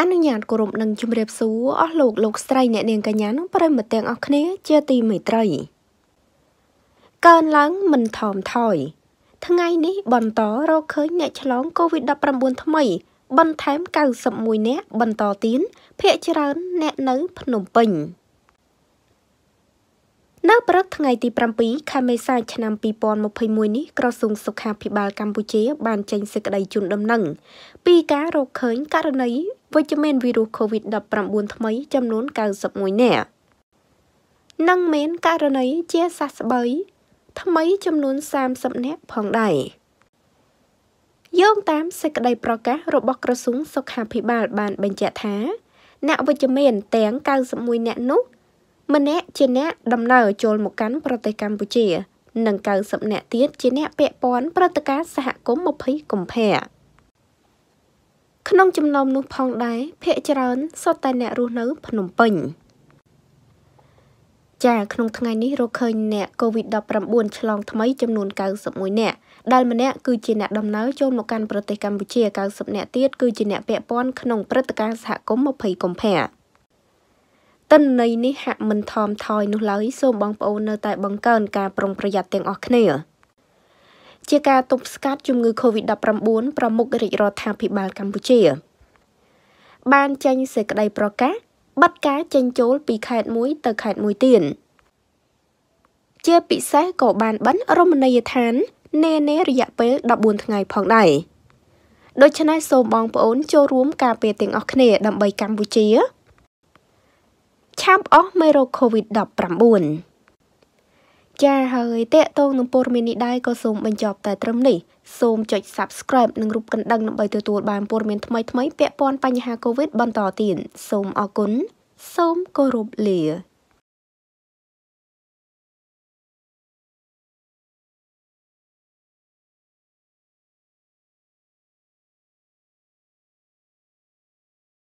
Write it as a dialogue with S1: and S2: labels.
S1: អនុញ្ញាតគោរពនិងជម្រាបសួរអស់លោកលោកស្រីអ្នកនាងកញ្ញានិងប្រិមត្តទាំងអស់គ្នាជាទីមេត្រីកើនឡើងមិនថមថយថ្ងៃនេះបន្តរកឃើញអ្នកឆ្លង COVID-19 ថ្មី បន្ថែម91នាក់បន្តទៀតភ្នាក់ច្រើនអ្នកនៅភ្នំពេញនៅព្រឹកថ្ងៃទី7ខែមេសាឆ្នាំ2021នេះក្រសួងសុខាភិបាល កម្ពុជា បានចេញសេចក្តីជូនដំណឹងពីការរកឃើញករណីវិជ្ជមាន វីរុស COVID-19 ថ្មីចំនួន91នាក់និងមានករណីជាសះស្បើយថ្មីចំនួន30នាក់ផងដែរយោងតាមសេចក្តីប្រកាសរបស់ក្រសួងសុខាភិបាល បាន បញ្ជាក់ថាអ្នកវិជ្ជមានទាំង91នាក់នោះម្នាក់ជាអ្នកដំណើរចូលមកកាន់ប្រទេសកម្ពុជានិង90នាក់ទៀតជាអ្នកពាក់ព័ន្ធព្រឹត្តិការណ៍សហគមន៍20កុម្ភៈក្នុងចំណោមនោះផងដែរភ្នាក់ច្រើនសុទ្ធតែអ្នករស់នៅភ្នំពេញចាក្នុងថ្ងៃនេះរកឃើញអ្នក COVID-19 ឆ្លងថ្មីចំនួន91អ្នកដែលម្នាក់គឺជាអ្នកដំណើរចូលមកកាន់ប្រទេសកម្ពុជា90អ្នកទៀតគឺជាអ្នកពាក់ព័ន្ធក្នុងព្រឹត្តិការណ៍សហគមន៍20កុម្ភៈតិន្នន័យនេះហាក់មិនថមថយនោះឡើយសូមបងប្អូននៅតែបង្កើនការប្រុងប្រយ័ត្នទាំងអស់គ្នា។ជាការទប់ស្កាត់ជំងឺ Covid-19 ប្រមុខរាជរដ្ឋាភិបាលកម្ពុជា បានចេញសេចក្តីប្រកាសបិទការចេញចូលពីខេត្តមួយទៅខេត្តមួយទៀតជាពិសេសក៏បានបិណ្ឌរមណីយដ្ឋាន នានារយៈពេល14ថ្ងៃផងដែរដូច្នេះសូមបងប្អូនចូលរួមការពារទាំងអស់គ្នាដើម្បីកម្ពុជាឆាប់អស់មេរោគ COVID-19 ចាហើយតេតងនឹងព័ត៌មាននេះដែរក៏សូមបញ្ចប់តែត្រឹមនេះសូមចុច Subscribe និងរូបកណ្ដឹងដើម្បីទទួលបានព័ត៌មានថ្មីៗពាក់ព័ន្ធបញ្ហា COVID បន្តទៀតសូមអរគុណសូមគោរពលា